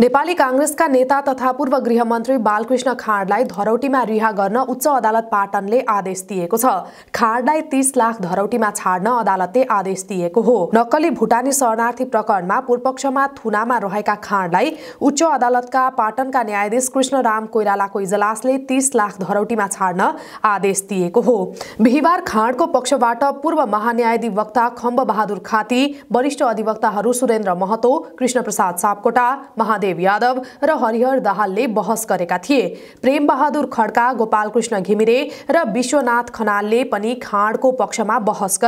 नेपाली काङ्ग्रेसका नेता तथा पूर्व गृहमन्त्री बालकृष्ण खाँडलाई धरौटीमा रिहा गर्न उच्च अदालत पाटनले आदेश दिएको छ खाँडलाई तीस लाख धरौटीमा छाड्न अदालतले आदेश दिएको हो नक्कली भुटानी शरणार्थी प्रकरणमा पूर्वपक्षमा थुनामा रहेका खाँडलाई उच्च अदालतका पाटनका न्यायाधीश कृष्ण राम कोइरालाको इजलासले तीस लाख धरौटीमा छाड्न आदेश दिएको हो बिहिबार खाँडको पक्षबाट पूर्व महान्यायाधिवक्ता खम्ब बहादुर खाती वरिष्ठ अधिवक्ताहरू सुरेन्द्र महतो कृष्णप्रसाद सापकोटा महा महादेव यादव र हरिहर ने बहस करिए प्रेम बहादुर खड़का गोपालकृष्ण घिमिरे खनाल विश्वनाथ खाड़ को पक्ष में बहस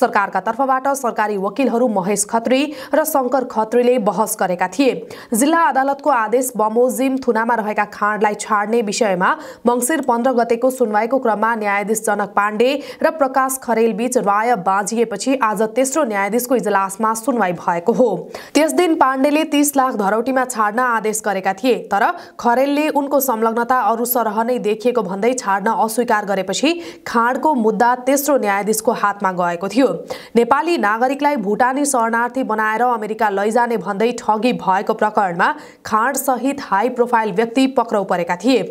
सरकार का तर्फवा सरकारी वकील महेश खत्री र खत्री ने बहस करिए जिला अदालत को आदेश बमोजिम में रहकर विषय में खाँडलाई पंद्रह गति को सुनवाई को क्रम में न्यायाधीश जनक पांडे र प्रकाश बीच राय बाँझिएपछि आज को इजलास में सुनवाई हो तेस दिन पांडे तीस लाख में छाड्न आदेश गरेका थिए तर खरेलले उनको संलग्नता अरू सरह नै देखिएको भन्दै छाड्न अस्वीकार गरेपछि खाँडको मुद्दा तेस्रो न्यायाधीशको हातमा गएको थियो नेपाली नागरिकलाई भुटानी शरणार्थी बनाएर अमेरिका लैजाने भन्दै ठगी भएको प्रकरणमा खाँडसहित हाई प्रोफाइल व्यक्ति पक्राउ परेका थिए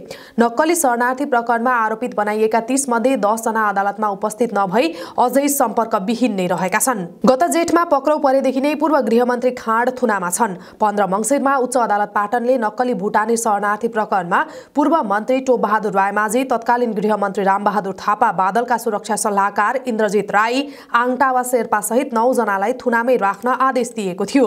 नक्कली शरणार्थी प्रकरणमा आरोपित बनाइएका तीसमध्ये दसजना अदालतमा उपस्थित नभई अझै सम्पर्क विहीन नै रहेका छन् गत जेठमा पक्राउ परेदेखि नै पूर्व गृहमन्त्री खाँड थुनामा छन् पन्ध्र मङ्सिरमा उच्च सर्वोच्च अदालत पाटनले नक्कली भुटानी शरणार्थी प्रकरणमा पूर्व मन्त्री टोपबहादुर रायमाझी तत्कालीन गृहमन्त्री रामबहादुर थापा बादलका सुरक्षा सल्लाहकार इन्द्रजित राई वा आङटावा सहित नौजनालाई थुनामै राख्न आदेश दिएको थियो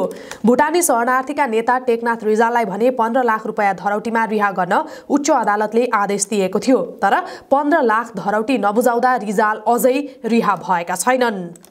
भुटानी शरणार्थीका नेता टेकनाथ रिजाललाई भने पन्ध्र लाख रुपियाँ धरौटीमा रिहा गर्न उच्च अदालतले आदेश दिएको थियो तर पन्ध्र लाख धरौटी नबुझाउँदा रिजाल अझै रिहा भएका छैनन्